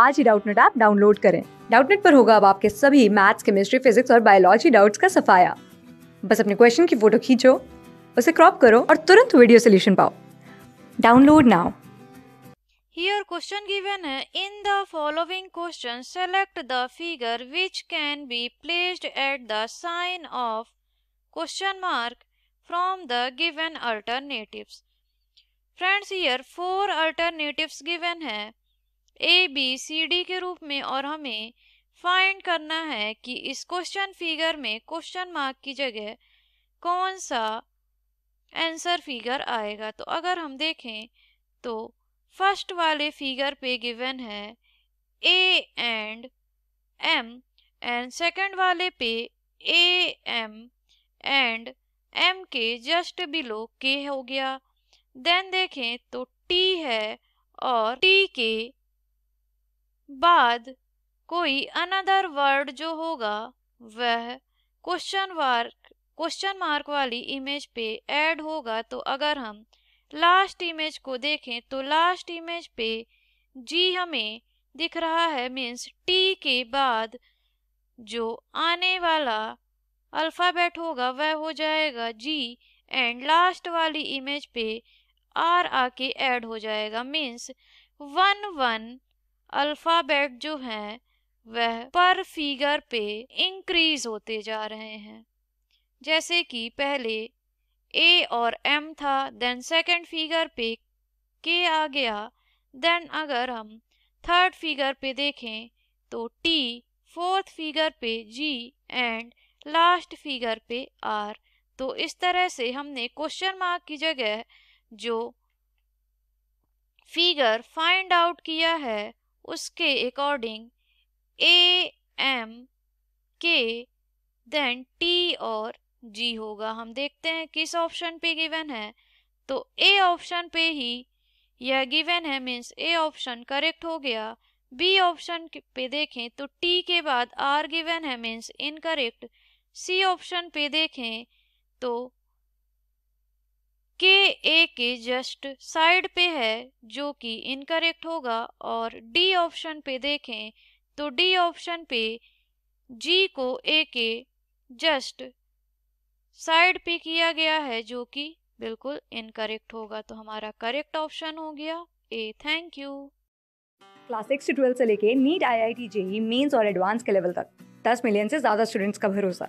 आज ही Doubtnut app download करें डाउटनेट पर होगा अब आपके सभी मैथ्स केमिस्ट्री फिजिक्स और बायोलॉजी डाउट्स का सफाया बस अपने क्वेश्चन की फोटो खींचो उसे क्रॉप करो और तुरंत वीडियो सोल्यूशन पाओ download now Here question given in the following question select the figure which can be placed at the sign of question mark from the given alternatives friends here four alternatives given है A B C D के रूप में और हमें find करना है कि इस क्वेश्चन फिगर में क्वेश्चन मार्क की जगह कौन सा आंसर फिगर आएगा तो अगर हम देखें तो फर्स्ट वाले फिगर पे गिवन है A and M and second वाले पे ए एम एंड एम के जस्ट बिलो के हो गया देन देखें तो टी है और टी के बाद कोई अनदर वर्ड जो होगा वह क्वेश्चन मार्क क्वेश्चन मार्क वाली इमेज पे ऐड होगा तो अगर हम लास्ट इमेज को देखें तो लास्ट इमेज पे जी हमें दिख रहा है मीन्स टी के बाद जो आने वाला अल्फ़ाबेट होगा वह हो जाएगा जी एंड लास्ट वाली इमेज पे आर आके ऐड हो जाएगा मीन्स वन वन अल्फ़ाबेट जो हैं वह पर फिगर पे इंक्रीज होते जा रहे हैं जैसे कि पहले ए और एम था देन सेकंड फिगर पे के आ गया देन अगर हम थर्ड फिगर पे देखें तो टी फोर्थ फिगर पे जी एंड लास्ट फिगर पे आर तो इस तरह से हमने क्वेश्चन मार्क की जगह जो फिगर फाइंड आउट किया है उसके अकॉर्डिंग ए एम के देन टी और जी होगा हम देखते हैं किस ऑप्शन पे गिवन है तो ए ऑप्शन पे ही यह गिवन है मीन्स ए ऑप्शन करेक्ट हो गया बी ऑप्शन पे देखें तो टी के बाद आर गिवन है मीन्स इनकरेक्ट सी ऑप्शन पे देखें तो के ए के जस्ट साइड पे है जो कि इनकरेक्ट होगा और डी ऑप्शन पे देखें तो डी ऑप्शन पे जी को ए के जस्ट साइड पे किया गया है जो कि बिल्कुल इनकरेक्ट होगा तो हमारा करेक्ट ऑप्शन हो गया A thank you class six से ट्वेल्व से लेके NEET I I T JEE mains और एडवांस के लेवल तक दस मिलियन से ज़्यादा स्टूडेंट्स का भरोसा